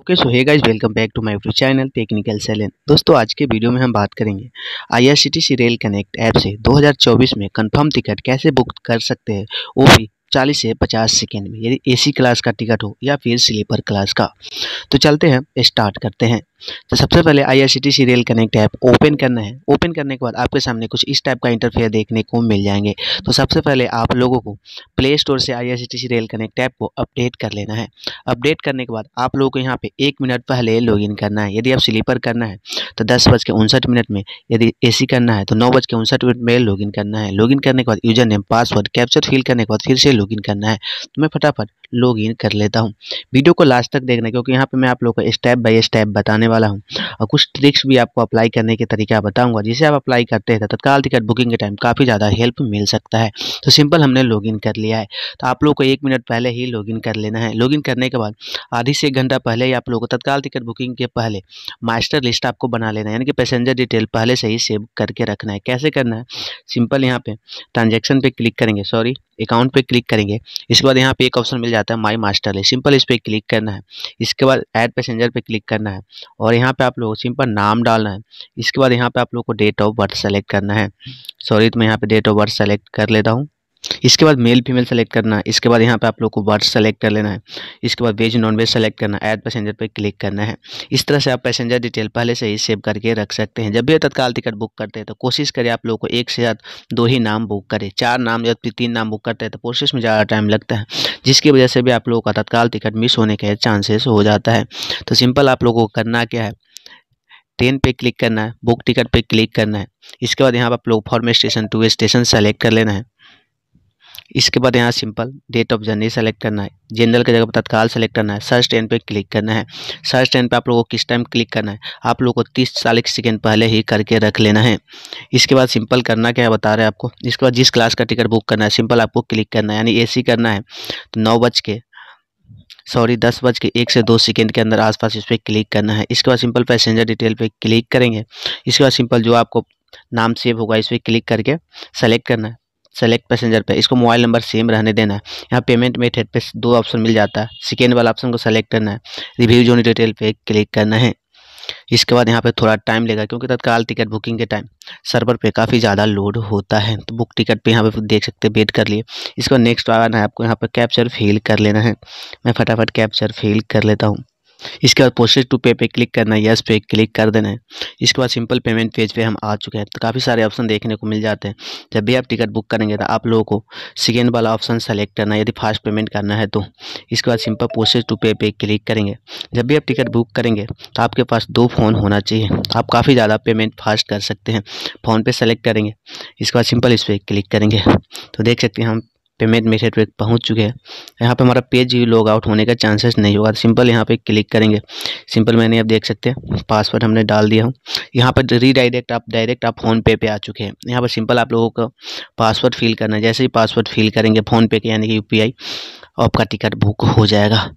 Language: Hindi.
okay so hey guys welcome back to my YouTube channel Technical सेलन दोस्तों आज के वीडियो में हम बात करेंगे आईआरसीटीसी रेल कनेक्ट ऐप से 2024 में कंफर्म टिकट कैसे बुक कर सकते हैं वो भी चालीस से पचास सेकेंड में यदि एसी क्लास का टिकट हो या फिर स्लीपर क्लास का तो चलते हैं स्टार्ट करते हैं तो सबसे पहले IRCTC rail connect app open करना है ओपन करने के बाद आपके सामने कुछ इस टाइप का इंटरफेयर देखने को मिल जाएंगे तो सबसे पहले आप लोगों को प्ले स्टोर से आईआरसीटी सीरियल कनेक्ट ऐप को अपडेट कर लेना है अपडेट करने के बाद आप लोगों को यहाँ पे एक मिनट पहले लॉगिन करना है यदि आप स्लीपर करना है तो दस बज के उनसठ मिनट में यदि सी करना है तो नौ बज के उनसठ मिनट में लॉगिन करना है लॉगिन करने के बाद user name password captcha fill करने के बाद फिर से लॉगिन करना है तो मैं फटाफट इन कर लेता हूँ वीडियो को लास्ट तक देखना क्योंकि यहाँ पे मैं आप लोग को स्टेप बाई स्टेप बताने करने वाला हूँ और कुछ ट्रिक्स भी आपको अप्लाई करने के तरीका बताऊँगा जिसे आप अप्लाई करते हैं तो तत्काल टिकट बुकिंग के टाइम काफ़ी ज़्यादा हेल्प मिल सकता है तो सिंपल हमने लॉगिन कर लिया है तो आप लोग को एक मिनट पहले ही लॉगिन कर लेना है लॉगिन करने के बाद आधी से एक घंटा पहले ही आप लोग को तत्काल टिकट बुकिंग के पहले मास्टर लिस्ट आपको बना लेना है यानी कि पैसेंजर डिटेल पहले से ही सेव करके रखना है कैसे करना है सिंपल यहाँ पे ट्रांजेक्शन पे क्लिक करेंगे सॉरी अकाउंट पे क्लिक करेंगे इसके बाद यहाँ पे एक ऑप्शन मिल जाता है माय मास्टर लिस्ट सिंपल इस पर क्लिक करना है इसके बाद ऐड पैसेंजर पे क्लिक करना है और यहाँ पे आप लोग सिंपल नाम डालना है इसके बाद यहाँ पे आप लोग को डेट ऑफ बर्थ सेलेक्ट करना है सॉरी तो मैं यहाँ पे डेट ऑफ बर्थ सेलेक्ट कर लेता हूँ इसके बाद मेल फीमेल सेलेक्ट करना है इसके बाद यहाँ पे आप लोग को वर्ड सेलेक्ट कर लेना है इसके बाद वेज नॉन वेज सेलेक्ट करना है ऐड पैसेंजर पे क्लिक करना है इस तरह से आप पैसेंजर डिटेल पहले से ही सेव करके रख सकते हैं जब भी तत्काल टिकट बुक करते हैं तो कोशिश करें आप लोग को एक से ज़्यादा दो ही नाम बुक करें चार नाम या तीन नाम बुक करते हैं तो प्रोसेस में ज़्यादा टाइम लगता है जिसकी वजह से भी आप लोगों का तत्काल टिकट मिस होने के चांसेस हो जाता है तो सिंपल आप लोगों को करना क्या है ट्रेन पे क्लिक करना है बुक टिकट पे क्लिक करना है इसके बाद यहाँ पर आप लोग from station to station select कर लेना है इसके बाद यहाँ simple date of journey select करना है जनरल के जगह पर तत्काल सेलेक्ट करना है सर्च ट्रेन पे क्लिक करना है सर्च ट्रेन पे आप लोगों को किस टाइम क्लिक करना है आप लोगों को तीस चालीस सेकेंड पहले ही करके रख लेना है इसके बाद सिंपल करना क्या बता रहे हैं आपको इसके बाद जिस क्लास का टिकट बुक करना है सिंपल आपको क्लिक करना है यानी ए करना है तो नौ बज के सॉरी दस बज के एक से दो सेकेंड के अंदर आसपास इस पर क्लिक करना है इसके बाद सिंपल पैसेंजर डिटेल पे क्लिक करेंगे इसके बाद सिंपल जो आपको नाम सेव होगा इस पर क्लिक करके सेलेक्ट करना है सेलेक्ट पैसेंजर पे इसको मोबाइल नंबर सेम रहने देना है यहाँ पेमेंट मेथड पे दो ऑप्शन मिल जाता है सेकेंड वाला ऑप्शन को सेलेक्ट करना है रिव्यू जोन डिटेल पे क्लिक करना है इसके बाद यहाँ पे थोड़ा टाइम लेगा क्योंकि तत्काल टिकट बुकिंग के टाइम सर्वर पे काफ़ी ज़्यादा लोड होता है तो बुक टिकट पे यहाँ पे देख सकते हैं वेट कर लिए इसको नेक्स्ट आना है आपको यहाँ पे कैप्चर फेल कर लेना है मैं फटाफट कैप्चर फेल कर लेता हूँ इसके बाद प्रोसेस टू पे पे क्लिक करना है यस पे क्लिक कर देना है इसके बाद सिंपल पेमेंट पेज पे हम आ चुके हैं तो काफ़ी सारे ऑप्शन देखने को मिल जाते हैं जब भी आप टिकट बुक करेंगे तो आप लोगों को सेकेंड वाला ऑप्शन सेलेक्ट करना है यदि फास्ट पेमेंट करना है तो इसके बाद सिंपल प्रोसेस टू पे पे क्लिक करेंगे जब भी आप टिकट बुक करेंगे तो आपके पास दो फ़ोन होना चाहिए आप काफ़ी ज़्यादा पेमेंट फास्ट कर सकते हैं फ़ोन पे सेलेक्ट करेंगे इसके बाद सिंपल इस पर क्लिक करेंगे तो देख सकते हैं हम पेमेंट मेथड पे पहुंच चुके हैं यहाँ पे हमारा पेज लॉग आउट होने का चांसेस नहीं होगा सिंपल यहाँ पे क्लिक करेंगे सिंपल मैंने आप देख सकते हैं पासवर्ड हमने डाल दिया हूँ यहाँ पर रीडायरेक्ट आप डायरेक्ट आप फ़ोनपे पे आ चुके हैं यहाँ पर सिंपल आप लोगों का पासवर्ड फिल करना है जैसे ही पासवर्ड फिल करेंगे फ़ोनपे के यानी कि यू आपका टिकट बुक हो जाएगा